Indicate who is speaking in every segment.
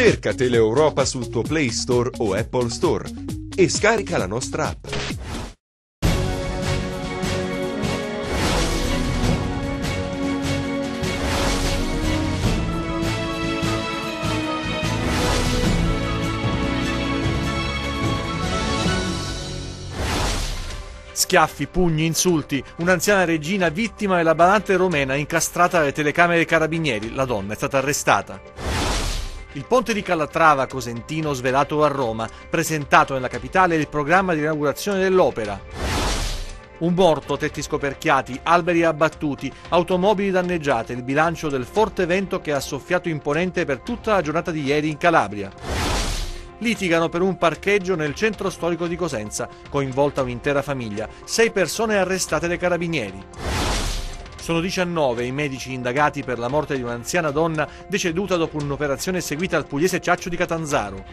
Speaker 1: Cerca Teleeuropa sul tuo Play Store o Apple Store e scarica la nostra app.
Speaker 2: Schiaffi, pugni, insulti, un'anziana regina vittima della balante romena incastrata alle telecamere carabinieri. La donna è stata arrestata. Il ponte di Calatrava Cosentino svelato a Roma, presentato nella capitale il programma di inaugurazione dell'opera. Un morto, tetti scoperchiati, alberi abbattuti, automobili danneggiate, il bilancio del forte vento che ha soffiato imponente per tutta la giornata di ieri in Calabria. Litigano per un parcheggio nel centro storico di Cosenza, coinvolta un'intera famiglia, sei persone arrestate dai carabinieri. Sono 19 i medici indagati per la morte di un'anziana donna deceduta dopo un'operazione seguita al pugliese Ciaccio di Catanzaro.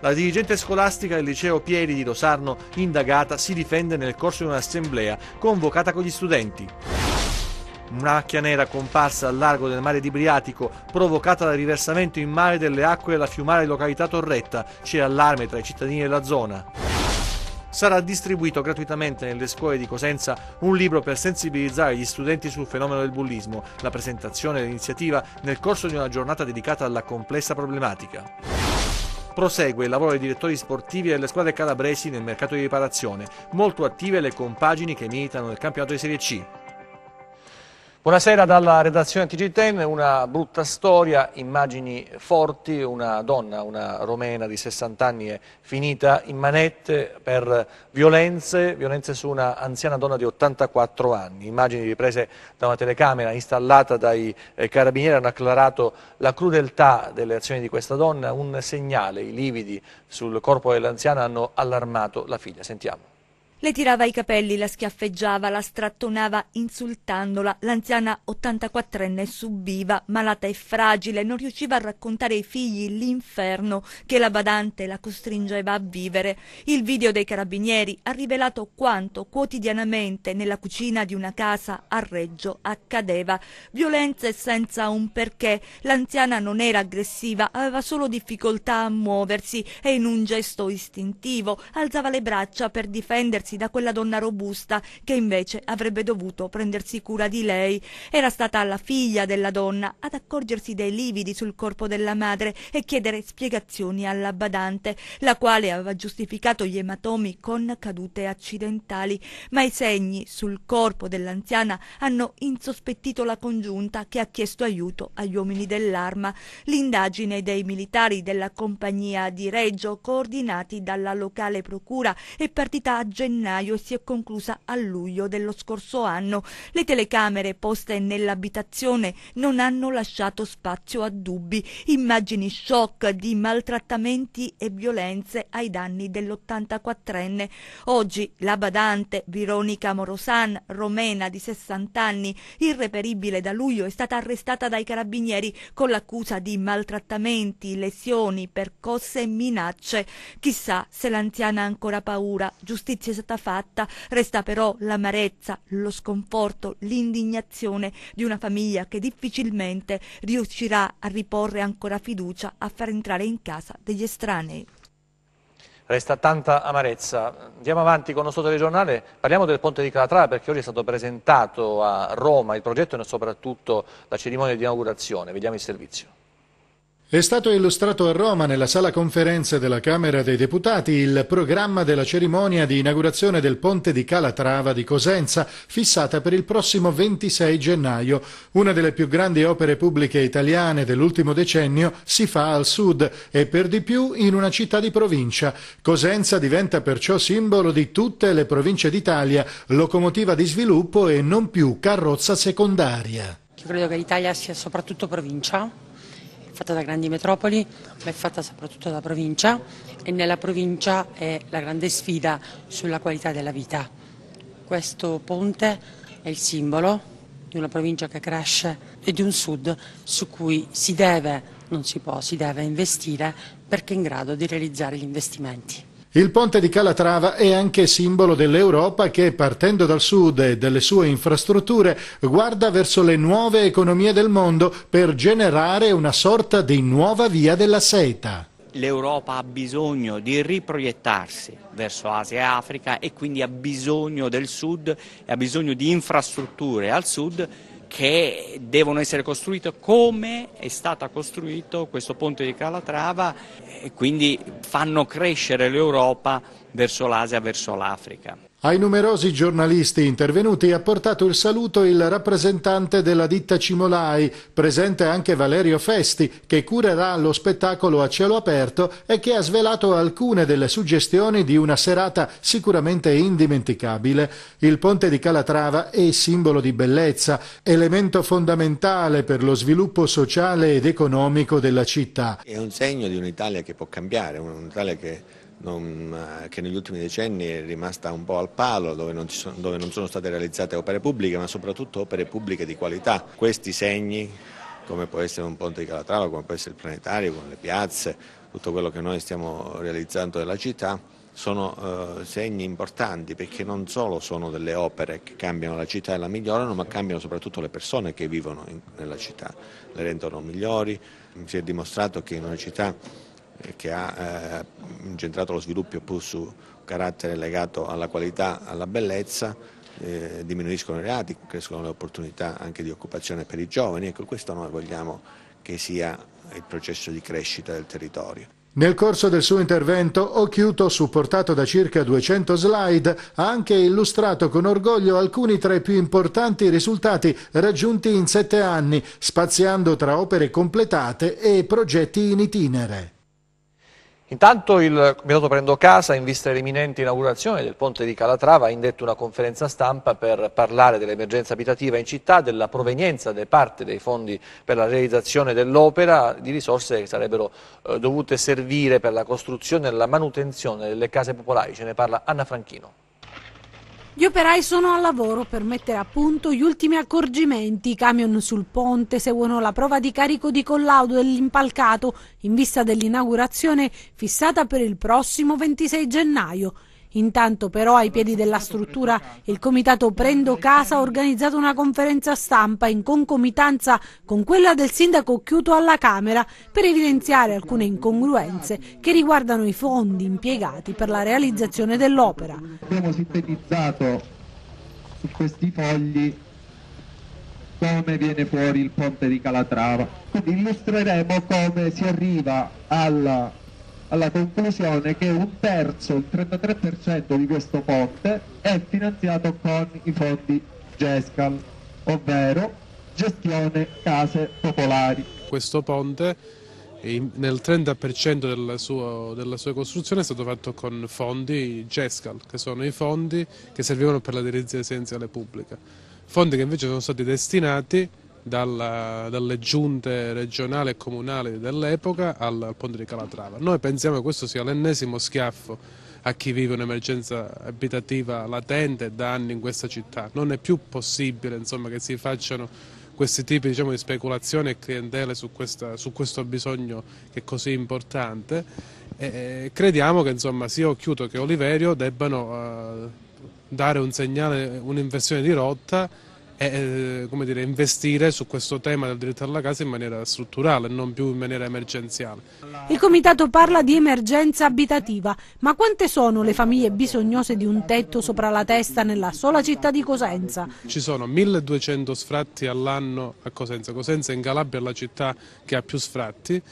Speaker 2: La dirigente scolastica del liceo Pieri di Rosarno, indagata, si difende nel corso di un'assemblea convocata con gli studenti. Una macchia nera comparsa al largo del mare di Briatico, provocata dal riversamento in mare delle acque della fiumare località Torretta, c'è allarme tra i cittadini della zona sarà distribuito gratuitamente nelle scuole di Cosenza un libro per sensibilizzare gli studenti sul fenomeno del bullismo, la presentazione dell'iniziativa nel corso di una giornata dedicata alla complessa problematica. Prosegue il lavoro dei direttori sportivi delle squadre calabresi nel mercato di riparazione, molto attive le compagini che militano nel campionato di Serie C. Buonasera dalla redazione tg TGTN, una brutta storia, immagini forti, una donna, una romena di 60 anni è finita in manette per violenze, violenze su una anziana donna di 84 anni, immagini riprese da una telecamera installata dai eh, carabinieri hanno acclarato la crudeltà delle azioni di questa donna, un segnale, i lividi sul corpo dell'anziana hanno allarmato la figlia, sentiamo.
Speaker 3: Le tirava i capelli, la schiaffeggiava, la strattonava insultandola. L'anziana 84enne subiva, malata e fragile, non riusciva a raccontare ai figli l'inferno che la badante la costringeva a vivere. Il video dei carabinieri ha rivelato quanto quotidianamente nella cucina di una casa a Reggio accadeva. Violenze senza un perché. L'anziana non era aggressiva, aveva solo difficoltà a muoversi e in un gesto istintivo alzava le braccia per difendersi liberarsi da quella donna robusta che invece avrebbe dovuto prendersi cura di lei. Era stata la figlia della donna ad accorgersi dei lividi sul corpo della madre e chiedere spiegazioni alla badante, la quale aveva giustificato gli ematomi con cadute accidentali, ma i segni sul corpo dell'anziana hanno insospettito la congiunta che ha chiesto aiuto agli uomini dell'arma. L'indagine dei militari della compagnia di Reggio, coordinati dalla locale procura, è partita a gennaio gennaio e si è conclusa a luglio dello scorso anno. Le telecamere poste nell'abitazione non hanno lasciato spazio a dubbi. Immagini shock di maltrattamenti e violenze ai danni dell'84enne. Oggi la badante Veronica Morosan, romena di 60 anni, irreperibile da luglio, è stata arrestata dai carabinieri con l'accusa di maltrattamenti, lesioni, percosse e minacce. Chissà se l'anziana ha ancora paura. Giustizia è stata stata fatta, resta però l'amarezza, lo sconforto, l'indignazione di una famiglia che difficilmente riuscirà a riporre ancora fiducia a far entrare in casa degli estranei.
Speaker 2: Resta tanta amarezza. Andiamo avanti con il nostro telegiornale, parliamo del ponte di Calatrava perché oggi è stato presentato a Roma il progetto e soprattutto la cerimonia di inaugurazione. Vediamo il servizio.
Speaker 4: È stato illustrato a Roma, nella sala conferenze della Camera dei Deputati, il programma della cerimonia di inaugurazione del ponte di Calatrava di Cosenza, fissata per il prossimo 26 gennaio. Una delle più grandi opere pubbliche italiane dell'ultimo decennio si fa al sud e per di più in una città di provincia. Cosenza diventa perciò simbolo di tutte le province d'Italia, locomotiva di sviluppo e non più carrozza secondaria.
Speaker 5: Io credo che l'Italia sia soprattutto provincia fatta da grandi metropoli, ma è fatta soprattutto da provincia e nella provincia è la grande sfida sulla qualità della vita. Questo ponte è il simbolo di una provincia che cresce e di un sud su cui si deve, non si può, si deve investire perché è in grado di realizzare gli investimenti.
Speaker 4: Il ponte di Calatrava è anche simbolo dell'Europa che, partendo dal sud e dalle sue infrastrutture, guarda verso le nuove economie del mondo per generare una sorta di nuova via della seta.
Speaker 2: L'Europa ha bisogno di riproiettarsi verso Asia e Africa e quindi ha bisogno del sud e ha bisogno di infrastrutture al sud che devono essere costruite come è stato costruito questo ponte di Calatrava e quindi fanno crescere l'Europa verso l'Asia, verso l'Africa.
Speaker 4: Ai numerosi giornalisti intervenuti ha portato il saluto il rappresentante della ditta Cimolai, presente anche Valerio Festi, che curerà lo spettacolo a cielo aperto e che ha svelato alcune delle suggestioni di una serata sicuramente indimenticabile. Il ponte di Calatrava è simbolo di bellezza, elemento fondamentale per lo sviluppo sociale ed economico della città.
Speaker 2: È un segno di un'Italia che può cambiare, un'Italia che non, eh, che negli ultimi decenni è rimasta un po' al palo, dove non, sono, dove non sono state realizzate opere pubbliche, ma soprattutto opere pubbliche di qualità. Questi segni, come può essere un ponte di Calatrava, come può essere il planetario, con le piazze, tutto quello che noi stiamo realizzando della città, sono eh, segni importanti perché non solo sono delle opere che cambiano la città e la migliorano, ma cambiano soprattutto le persone che vivono in, nella città, le rendono migliori. Si è dimostrato che in una città eh, che ha eh, incentrato lo sviluppo più su carattere legato alla qualità, alla bellezza, eh, diminuiscono i reati, crescono le opportunità anche di occupazione per i giovani, ecco questo noi vogliamo che sia il processo di crescita del territorio.
Speaker 4: Nel corso del suo intervento, Occhiuto, supportato da circa 200 slide, ha anche illustrato con orgoglio alcuni tra i più importanti risultati raggiunti in sette anni, spaziando tra opere completate e progetti in itinere.
Speaker 2: Intanto il Comitato Prendo Casa, in vista dell'imminente inaugurazione del ponte di Calatrava, ha indetto una conferenza stampa per parlare dell'emergenza abitativa in città, della provenienza da parte dei fondi per la realizzazione dell'opera, di risorse che sarebbero eh, dovute servire per la costruzione e la manutenzione delle case popolari. Ce ne parla Anna Franchino.
Speaker 5: Gli operai sono al lavoro per mettere a punto gli ultimi accorgimenti. I camion sul ponte seguono la prova di carico di collaudo dell'impalcato in vista dell'inaugurazione fissata per il prossimo 26 gennaio. Intanto però ai piedi della struttura il comitato Prendo Casa ha organizzato una conferenza stampa in concomitanza con quella del sindaco Chiuto alla Camera per evidenziare alcune incongruenze che riguardano i fondi impiegati per la realizzazione dell'opera.
Speaker 2: Abbiamo sintetizzato su questi fogli come viene fuori il ponte di Calatrava.
Speaker 6: Quindi illustreremo come si arriva alla alla conclusione che un terzo, il 33% di questo ponte è finanziato con i fondi GESCAL, ovvero gestione case popolari.
Speaker 7: Questo ponte nel 30% della sua, della sua, costruzione è stato fatto con fondi GESCAL, che sono i fondi che servivano per la direzione residenziale pubblica, fondi che invece sono stati destinati dalla, dalle giunte regionali e comunali dell'epoca al, al ponte di Calatrava. Noi pensiamo che questo sia l'ennesimo schiaffo a chi vive un'emergenza abitativa latente da anni in questa città. Non è più possibile insomma, che si facciano questi tipi diciamo, di speculazioni e clientele su, questa, su, questo bisogno che è così importante. E crediamo che insomma, sia Occhiuto che Oliverio debbano eh, dare un segnale, un'inversione di rotta e eh, come dire, investire su questo tema del diritto alla casa in maniera strutturale, non più in maniera emergenziale.
Speaker 5: Il Comitato parla di emergenza abitativa, ma quante sono le famiglie bisognose di un tetto sopra la testa nella sola città di Cosenza?
Speaker 7: Ci sono 1200 sfratti all'anno a Cosenza, Cosenza in Calabria è la città che ha più sfratti.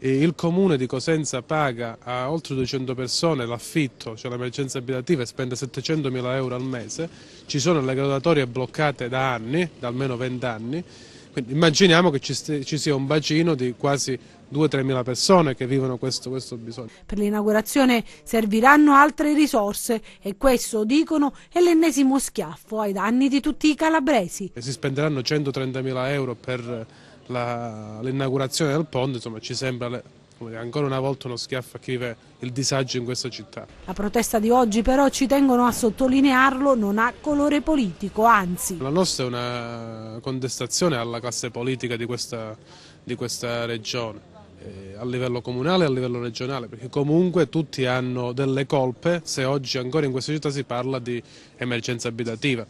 Speaker 7: Il comune di Cosenza paga a oltre 200 persone l'affitto, cioè l'emergenza abitativa, e spende 700 mila euro al mese. Ci sono le graduatorie bloccate da anni anni, da almeno 20 anni, quindi immaginiamo che ci, ci, sia un bacino di quasi 2-3 mila persone che vivono questo, questo bisogno.
Speaker 5: Per l'inaugurazione serviranno altre risorse e questo, dicono, è l'ennesimo schiaffo ai danni di tutti i calabresi. Si
Speaker 7: spenderanno 130 mila euro per l'inaugurazione del ponte, insomma ci sembra dire, ancora una volta uno schiaffo a chi vive il disagio in questa città.
Speaker 5: La protesta di oggi però, ci tengono a sottolinearlo, non ha colore politico,
Speaker 7: anzi. La nostra è una contestazione alla classe politica di questa, di questa regione eh, a livello comunale e a livello regionale, perché comunque tutti hanno delle colpe se oggi ancora in questa città si parla di emergenza abitativa.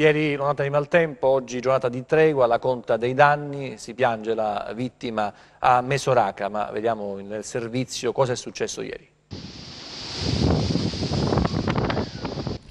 Speaker 7: Ieri giornata di maltempo, oggi giornata di tregua, la conta dei danni,
Speaker 2: si piange la vittima a Mesoraca, ma vediamo nel servizio cosa è successo ieri.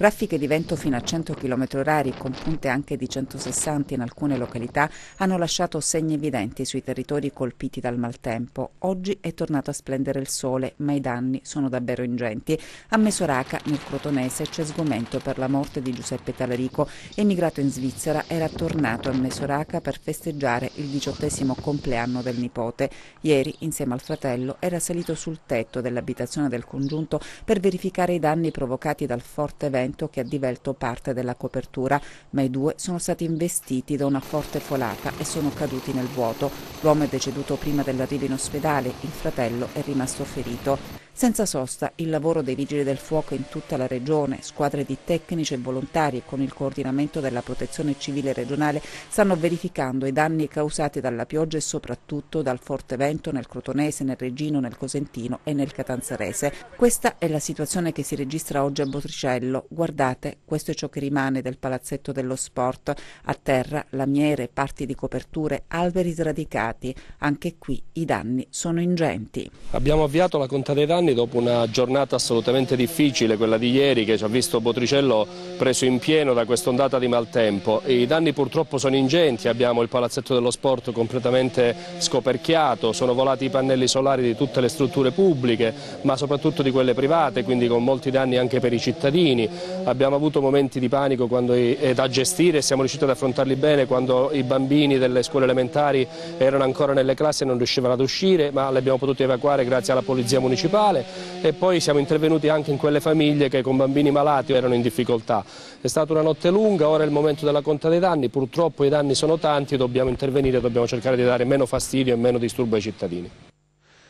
Speaker 8: Raffiche di vento fino a 100 km orari, con punte anche di 160 in alcune località hanno lasciato segni evidenti sui territori colpiti dal maltempo. Oggi è tornato a splendere il sole, ma i danni sono davvero ingenti. A Mesoraca, nel Crotonese, c'è sgomento per la morte di Giuseppe Talarico. Emigrato in Svizzera, era tornato a Mesoraca per festeggiare il diciottesimo compleanno del nipote. Ieri, insieme al fratello, era salito sul tetto dell'abitazione del congiunto per verificare i danni provocati dal forte vento Benevento che ha divelto parte della copertura, ma i due sono stati investiti da una forte folata e sono caduti nel vuoto. L'uomo è deceduto prima dell'arrivo in ospedale, il fratello è rimasto ferito. Senza sosta, il lavoro dei vigili del fuoco in tutta la regione, squadre di tecnici e volontari con il coordinamento della protezione civile regionale stanno verificando i danni causati dalla pioggia e soprattutto dal forte vento nel Crotonese, nel Regino, nel Cosentino e nel Catanzarese. Questa è la situazione che si registra oggi a Botricello. Guardate, questo è ciò che rimane del palazzetto dello sport. A terra lamiere, parti di coperture, alberi sradicati. Anche qui i danni sono ingenti.
Speaker 9: Abbiamo avviato la conta dei danni
Speaker 2: Giovanni dopo una giornata assolutamente difficile, quella di ieri che ci ha visto Botricello preso in pieno da quest'ondata di maltempo. I danni purtroppo sono ingenti, abbiamo il palazzetto dello sport completamente scoperchiato, sono volati i pannelli solari di tutte le strutture pubbliche ma soprattutto di quelle private, quindi con molti danni anche per i cittadini. Abbiamo avuto momenti di panico i, eh, da gestire e siamo riusciti ad affrontarli bene quando i bambini delle scuole elementari
Speaker 9: erano ancora nelle classi e non riuscivano ad uscire ma li abbiamo potuti evacuare grazie alla Polizia Municipale sociale e poi siamo intervenuti anche in quelle famiglie che con bambini malati erano in difficoltà. È stata
Speaker 2: una notte lunga, ora è il momento della conta dei danni, purtroppo i danni sono tanti, dobbiamo intervenire, dobbiamo cercare di dare meno fastidio e meno disturbo ai cittadini.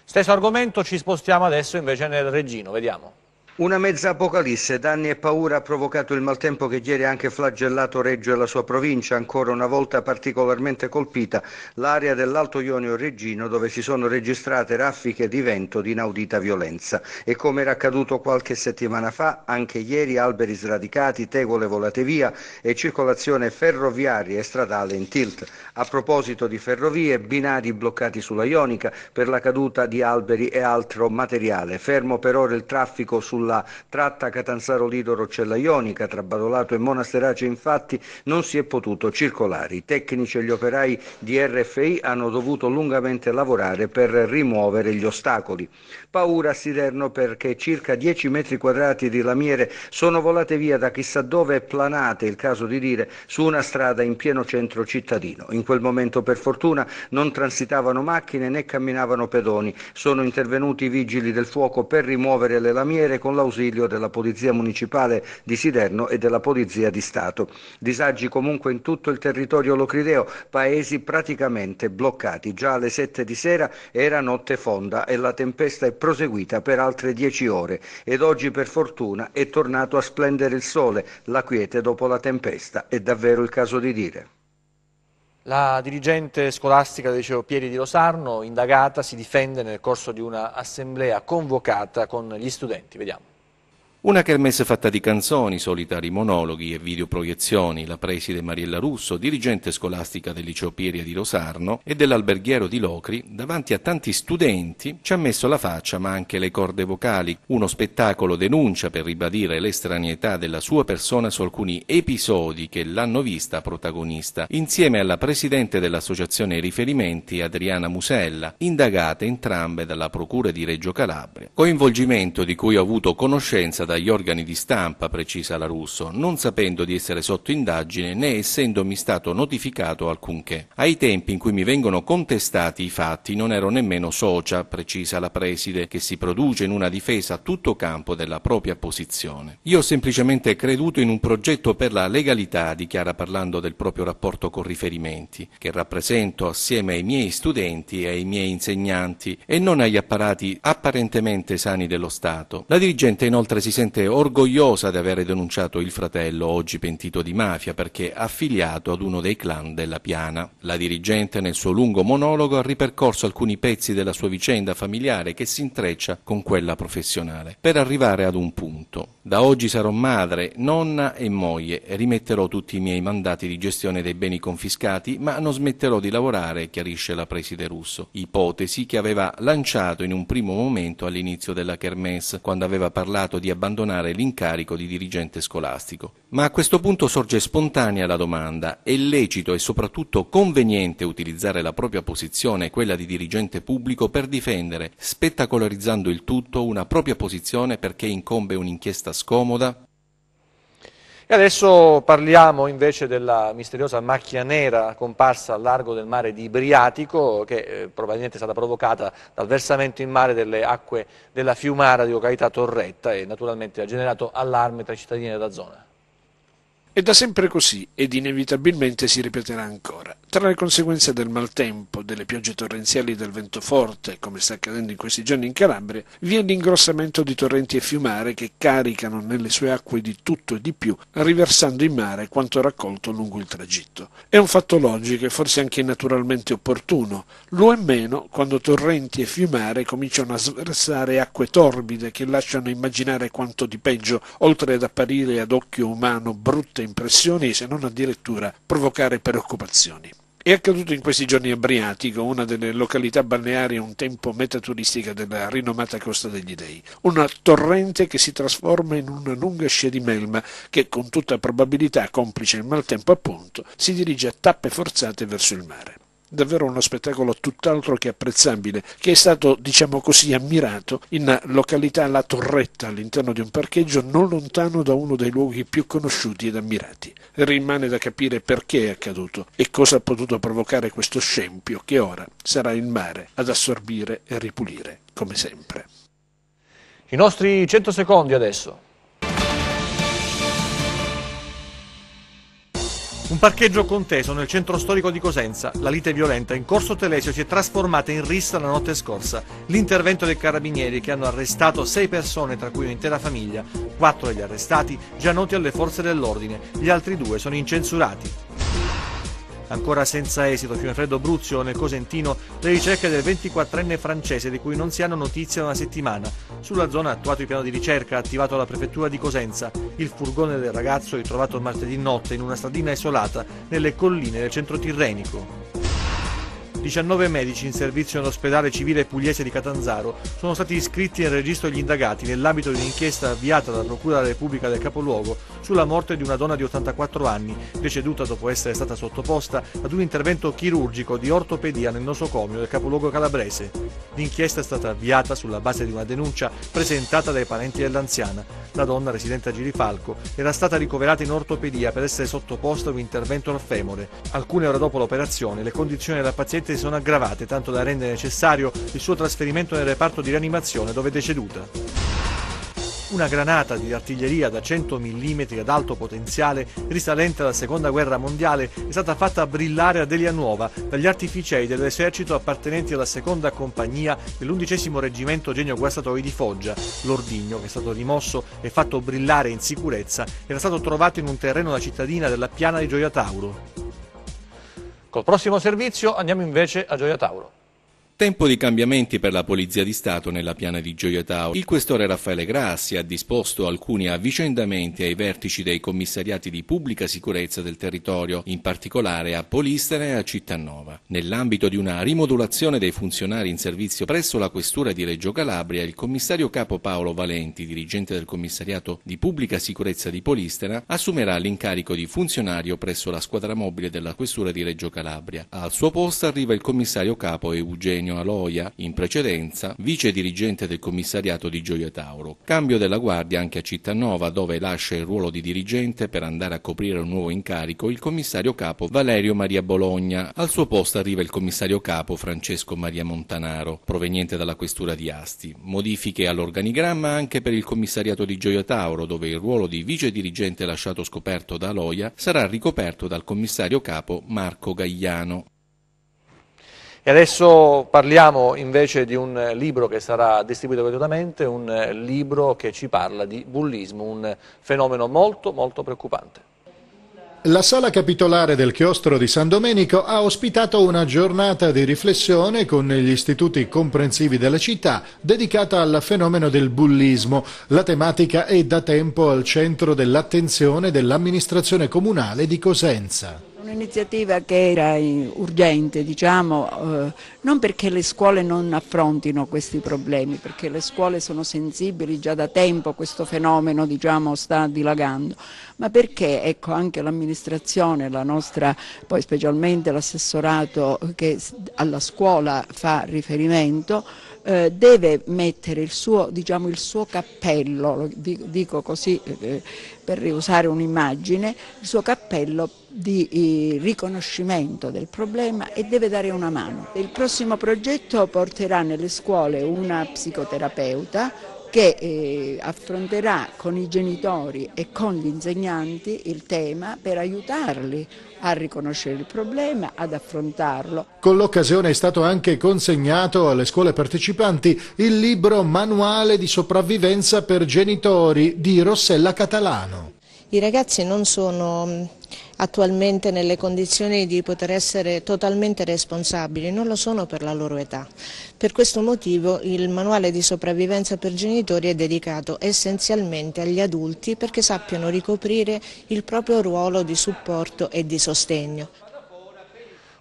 Speaker 2: Stesso argomento, ci spostiamo adesso invece nel Regino, vediamo.
Speaker 6: Una mezza apocalisse, danni e paura ha provocato il maltempo che ieri ha anche flagellato Reggio e la sua provincia, ancora una volta particolarmente colpita l'area dell'Alto Ionio Reggino dove si sono registrate raffiche di vento di inaudita violenza. E come era accaduto qualche settimana fa, anche ieri alberi sradicati, tegole volate via e circolazione ferroviaria e stradale in tilt. A proposito di ferrovie, binari bloccati sulla Ionica per la caduta di alberi e altro materiale. Fermo per ora il traffico sulla sulla tratta Catanzaro Lido Roccella Ionica tra Badolato e Monasterace infatti non si è potuto circolare. I tecnici e gli operai di RFI hanno dovuto lungamente lavorare per rimuovere gli ostacoli. Paura a Siderno perché circa 10 metri quadrati di lamiere sono volate via da chissà dove e planate, il caso di dire, su una strada in pieno centro cittadino. In quel momento per fortuna non transitavano macchine né camminavano pedoni. Sono intervenuti i vigili del fuoco per rimuovere le lamiere con la l'ausilio della Polizia Municipale di Siderno e della Polizia di Stato. Disagi comunque in tutto il territorio locrideo, paesi praticamente bloccati. Già alle 7 di sera era notte fonda e la tempesta è proseguita per altre 10 ore ed oggi per fortuna è tornato a splendere il sole, la quiete dopo la tempesta, è davvero il caso di dire.
Speaker 2: La dirigente scolastica del liceo Pieri di Rosarno, indagata, si difende nel corso di un'assemblea convocata con gli studenti. Vediamo.
Speaker 1: Una kermesse fatta di canzoni, solitari monologhi e videoproiezioni, la preside Mariella Russo, dirigente scolastica del liceo Pieria di Rosarno e dell'alberghiero di Locri, davanti a tanti studenti ci ha messo la faccia ma anche le corde vocali. Uno spettacolo denuncia per ribadire l'estranietà della sua persona su alcuni episodi che l'hanno vista protagonista, insieme alla presidente dell'associazione Riferimenti Adriana Musella, indagate entrambe dalla procura di Reggio Calabria. Coinvolgimento di cui ho avuto conoscenza dagli organi di stampa, precisa la Russo, non sapendo di essere sotto indagine né essendomi stato notificato alcunché. Ai tempi in cui mi vengono contestati i fatti non ero nemmeno socia, precisa la preside, che si produce in una difesa a tutto campo della propria posizione. Io ho semplicemente creduto in un progetto per la legalità, dichiara parlando del proprio rapporto con riferimenti, che rappresento assieme ai miei studenti e ai miei insegnanti e non agli apparati apparentemente sani dello Stato. La dirigente inoltre si sente sente orgogliosa di aver denunciato il fratello, oggi pentito di mafia, perché affiliato ad uno dei clan della Piana. La dirigente nel suo lungo monologo ha ripercorso alcuni pezzi della sua vicenda familiare che si intreccia con quella professionale, per arrivare ad un punto. Da oggi sarò madre, nonna e moglie, rimetterò tutti i miei mandati di gestione dei beni confiscati, ma non smetterò di lavorare, chiarisce la preside russo, ipotesi che aveva lanciato in un primo momento all'inizio della kermesse, quando aveva parlato di abbandonare abbandonare l'incarico di dirigente scolastico. Ma a questo punto sorge spontanea la domanda, è lecito e soprattutto conveniente utilizzare la propria posizione, quella di dirigente pubblico, per difendere, spettacolarizzando il tutto, una propria posizione perché incombe un'inchiesta scomoda? E adesso
Speaker 2: parliamo invece della misteriosa macchia nera comparsa al largo del mare di Briatico, che eh, probabilmente è stata provocata dal versamento in mare delle acque della Fiumara di località Torretta e naturalmente ha generato allarme tra i cittadini della zona.
Speaker 9: È da sempre così ed inevitabilmente si ripeterà ancora. Tra le conseguenze del maltempo, delle piogge torrenziali e del vento forte, come sta accadendo in questi giorni in Calabria, vi è l'ingrossamento di torrenti e fiumare che caricano nelle sue acque di tutto e di più, riversando in mare quanto raccolto lungo il tragitto. È un fatto logico e forse anche naturalmente opportuno, lo è meno quando torrenti e fiumare cominciano a sversare acque torbide che lasciano immaginare quanto di peggio, oltre ad apparire ad occhio umano brutte impressioni, se non addirittura provocare preoccupazioni. È accaduto in questi giorni a Briatico, una delle località balneari un tempo metaturistica della rinomata Costa degli Dei. Una torrente che si trasforma in una lunga scia di melma che, con tutta probabilità, complice il maltempo appunto, si dirige a tappe forzate verso il mare davvero uno spettacolo tutt'altro che apprezzabile, che è stato, diciamo così, ammirato in località La Torretta all'interno di un parcheggio non lontano da uno dei luoghi più conosciuti ed ammirati. Rimane da capire perché è accaduto e cosa ha potuto provocare questo scempio che ora sarà il mare ad assorbire e ripulire, come sempre. I nostri 100 secondi adesso.
Speaker 2: Un parcheggio conteso nel centro storico di Cosenza, la lite violenta in corso Telesio si è trasformata in rissa la notte scorsa. L'intervento dei carabinieri che hanno arrestato sei persone, tra cui un'intera famiglia, quattro degli arrestati già noti alle forze dell'ordine, gli altri due sono incensurati ancora senza esito. Fiumeferdo Bruzio nel Cosentino le ricerche del 24enne francese di cui non si hanno notizie da una settimana. Sulla zona ha attuato il piano di ricerca attivato dalla prefettura di Cosenza. Il furgone del ragazzo ritrovato martedì notte in una stradina isolata nelle colline del centro tirrenico. 19 medici in servizio in ospedale civile pugliese di Catanzaro sono stati iscritti nel registro degli indagati nell'ambito di un'inchiesta avviata dalla Procura della Repubblica del Capoluogo sulla morte di una donna di 84 anni, deceduta dopo essere stata sottoposta ad un intervento chirurgico di ortopedia nel nosocomio del capoluogo calabrese. L'inchiesta è stata avviata sulla base di una denuncia presentata dai parenti dell'anziana. La donna, residente a Girifalco, era stata ricoverata in ortopedia per essere sottoposta ad un intervento al femore. Alcune ore dopo l'operazione, le condizioni della paziente si sono aggravate tanto da rendere necessario il suo trasferimento nel reparto di rianimazione dove è deceduta. Una granata di artiglieria da 100 mm ad alto potenziale, risalente alla Seconda Guerra Mondiale, è stata fatta brillare a Delia Nuova dagli artificieri dell'esercito appartenenti alla Seconda Compagnia dell'Undicesimo Reggimento Genio Guastatori di Foggia. L'ordigno, che è stato rimosso e fatto brillare in sicurezza, era stato trovato in un terreno da cittadina della Piana di Gioia Tauro. Col prossimo servizio andiamo invece a
Speaker 1: Gioia Tauro. Tempo di cambiamenti per la Polizia di Stato nella piana di Gioia Tauro. Il questore Raffaele Grassi ha disposto alcuni avvicendamenti ai vertici dei commissariati di pubblica sicurezza del territorio, in particolare a Polistera e a Cittanova. Nell'ambito di una rimodulazione dei funzionari in servizio presso la questura di Reggio Calabria, il commissario capo Paolo Valenti, dirigente del commissariato di pubblica sicurezza di Polistena, assumerà l'incarico di funzionario presso la squadra mobile della questura di Reggio Calabria. Al suo posto arriva il commissario capo Eugenio Antonio Aloia, in precedenza vice dirigente del commissariato di Gioia Tauro. Cambio della guardia anche a Cittanova, dove lascia il ruolo di dirigente per andare a coprire un nuovo incarico il commissario capo Valerio Maria Bologna. Al suo posto arriva il commissario capo Francesco Maria Montanaro, proveniente dalla questura di Asti. Modifiche all'organigramma anche per il commissariato di Gioia Tauro, dove il ruolo di vice dirigente lasciato scoperto da Aloia sarà ricoperto dal commissario capo Marco Gagliano.
Speaker 2: E adesso parliamo invece di un libro che sarà distribuito gratuitamente, un libro che ci parla di bullismo, un fenomeno molto molto preoccupante.
Speaker 4: La sala capitolare del chiostro di San Domenico ha ospitato una giornata di riflessione con gli istituti comprensivi della città dedicata al fenomeno del bullismo. La tematica è da tempo al centro dell'attenzione dell'amministrazione comunale di Cosenza.
Speaker 8: Un'iniziativa che era urgente, diciamo, eh, non perché le scuole non affrontino questi problemi, perché le scuole sono sensibili già da tempo, questo fenomeno diciamo, sta dilagando, ma perché ecco, anche l'amministrazione, la nostra, poi specialmente l'assessorato che alla scuola fa riferimento, eh, deve mettere il suo, diciamo, il suo cappello, dico così eh, eh, per riusare un'immagine, il suo cappello di riconoscimento del problema e deve dare una mano. Il prossimo progetto porterà nelle scuole una psicoterapeuta che eh, affronterà con i genitori e con gli insegnanti il tema per aiutarli a riconoscere il problema, ad affrontarlo.
Speaker 4: Con l'occasione è stato anche consegnato alle scuole partecipanti il libro Manuale di sopravvivenza per genitori di Rossella Catalano.
Speaker 5: I ragazzi non sono mm, attualmente nelle condizioni di poter essere totalmente responsabili, non lo sono per la loro età. Per questo motivo il manuale di sopravvivenza per genitori è dedicato essenzialmente agli adulti perché sappiano ricoprire il proprio ruolo di supporto e di sostegno.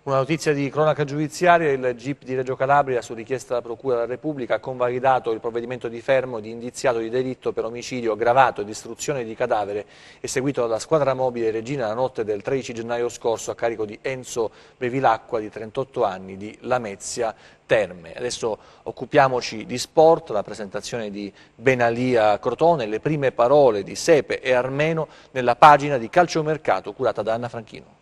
Speaker 2: Una notizia di cronaca giudiziaria, il GIP di Reggio Calabria su richiesta della Procura della Repubblica ha convalidato il provvedimento di fermo di indiziato di delitto per omicidio aggravato e distruzione di cadavere eseguito dalla squadra mobile Regina la notte del 13 gennaio scorso a carico di Enzo Bevilacqua di 38 anni di Lamezia Terme. Adesso occupiamoci di sport, la presentazione di Benalia Crotone, le prime parole di Sepe e Armeno nella pagina di calciomercato curata da Anna Franchino.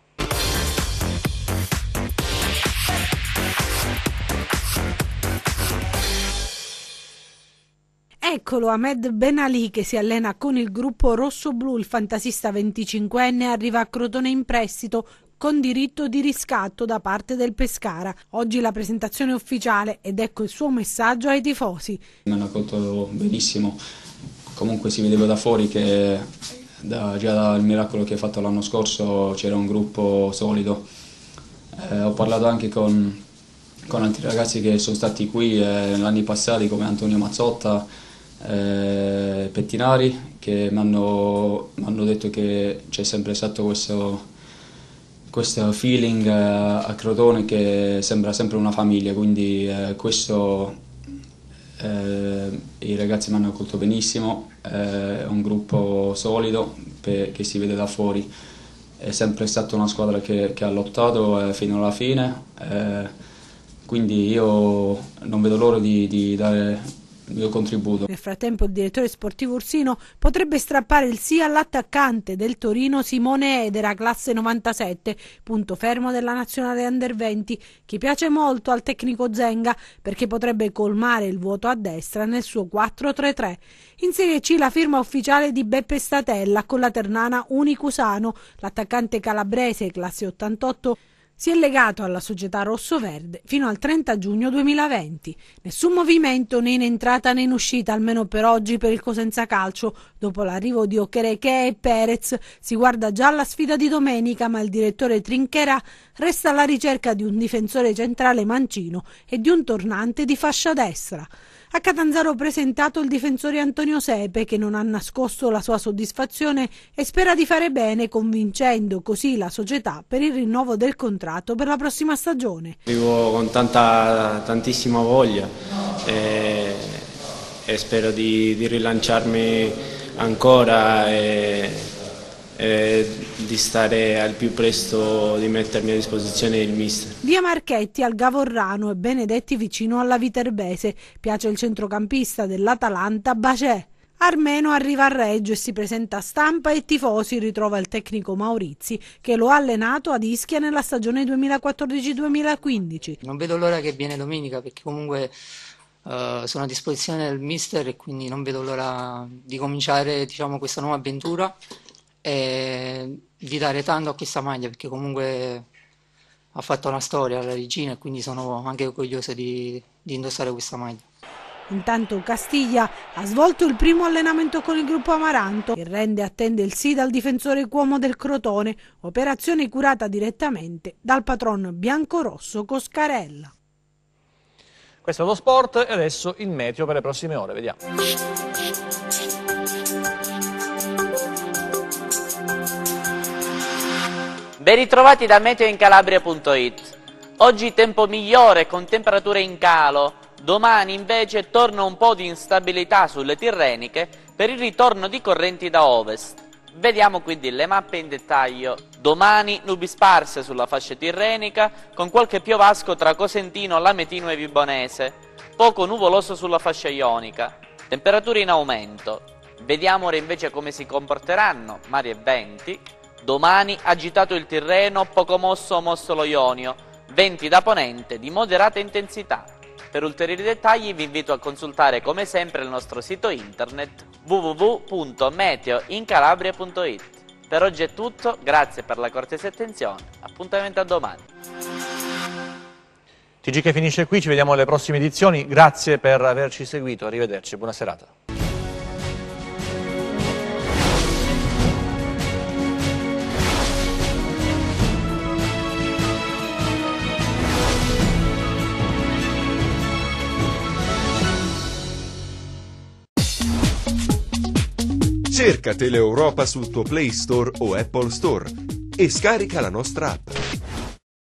Speaker 5: Eccolo Ahmed Ben Ali che si allena con il gruppo rosso-blu, il fantasista 25enne arriva a Crotone in prestito con diritto di riscatto da parte del Pescara. Oggi la presentazione ufficiale ed ecco il suo messaggio ai tifosi.
Speaker 8: Mi hanno accolto benissimo, comunque si vedeva da fuori che da, già dal miracolo che ha fatto l'anno scorso c'era un gruppo solido. Eh, ho parlato anche con, con altri ragazzi che sono stati qui eh, l'anno passato come Antonio Mazzotta, eh, Pettinari che mi hanno, detto che c'è sempre stato questo, questo feeling eh, a Crotone che sembra sempre una famiglia, quindi eh, questo eh, i ragazzi mi hanno accolto benissimo, eh, è un gruppo solido per, che si vede da fuori, è sempre stata una squadra che, che ha lottato eh, fino alla fine, quindi io non vedo l'ora di, di dare il mio contributo. Nel
Speaker 5: frattempo il direttore sportivo Ursino potrebbe strappare il sì all'attaccante del Torino Simone Edera, classe 97, punto fermo della nazionale under 20, che piace molto al tecnico Zenga perché potrebbe colmare il vuoto a destra nel suo 4-3-3. In Serie C la firma ufficiale di Beppe Statella con la ternana Unicusano, l'attaccante calabrese classe 88 si è legato alla società rossoverde fino al 30 giugno 2020. Nessun movimento né in entrata né in uscita, almeno per oggi, per il Cosenza Calcio. Dopo l'arrivo di Okereke e Perez si guarda già alla sfida di domenica, ma il direttore Trincherà resta alla ricerca di un difensore centrale mancino e di un tornante di fascia destra. A Catanzaro ho presentato il difensore Antonio Sepe che non ha nascosto la sua soddisfazione e spera di fare bene convincendo così la società per il rinnovo del contratto per la prossima stagione.
Speaker 9: Arrivo con
Speaker 5: tanta, tantissima voglia e, eh, e spero di, di rilanciarmi ancora. E eh, eh, di stare al più presto, di mettermi a disposizione il mister. Via Marchetti al Gavorrano e Benedetti vicino alla Viterbese. Piace il centrocampista dell'Atalanta Bacè. Armeno arriva a Reggio e si presenta a stampa e tifosi ritrova il tecnico Maurizi che lo ha allenato ad Ischia nella stagione 2014-2015. Non vedo l'ora che viene domenica perché comunque Uh, sono a disposizione del mister e quindi non vedo
Speaker 8: l'ora di cominciare diciamo, questa nuova avventura e di dare tanto a questa maglia perché comunque ha fatto una storia alla regina e quindi sono anche orgoglioso di, di indossare questa maglia.
Speaker 5: Intanto Castiglia ha svolto il primo allenamento con il gruppo Amaranto e rende attende il sì dal difensore Cuomo del Crotone, operazione curata direttamente dal patron biancorosso Coscarella.
Speaker 2: Questo è lo sport e adesso il meteo per le prossime ore, vediamo.
Speaker 5: Ben ritrovati da meteoincalabria.it Oggi tempo migliore con temperature in calo, domani invece torna un po' di instabilità sulle Tirreniche per il ritorno di correnti da ovest. Vediamo quindi le mappe in dettaglio. Domani nubi sparse sulla fascia tirrenica con qualche piovasco tra Cosentino, Lametino e Vibonese, poco nuvoloso sulla fascia ionica. Temperature in aumento. Vediamo ora invece come si comporteranno mari e venti. Domani agitato il Tirreno, poco mosso o mosso lo Ionio, venti da ponente di moderata intensità. Per ulteriori dettagli vi invito a consultare come sempre il nostro sito internet www.meteoincalabria.it. Per oggi è tutto, grazie per la cortese attenzione, appuntamento a domani.
Speaker 2: TG che finisce qui, ci vediamo alle prossime edizioni, grazie per averci seguito, arrivederci, buona serata.
Speaker 1: Cerca Teleeuropa sul tuo Play Store o Apple Store e scarica la nostra app.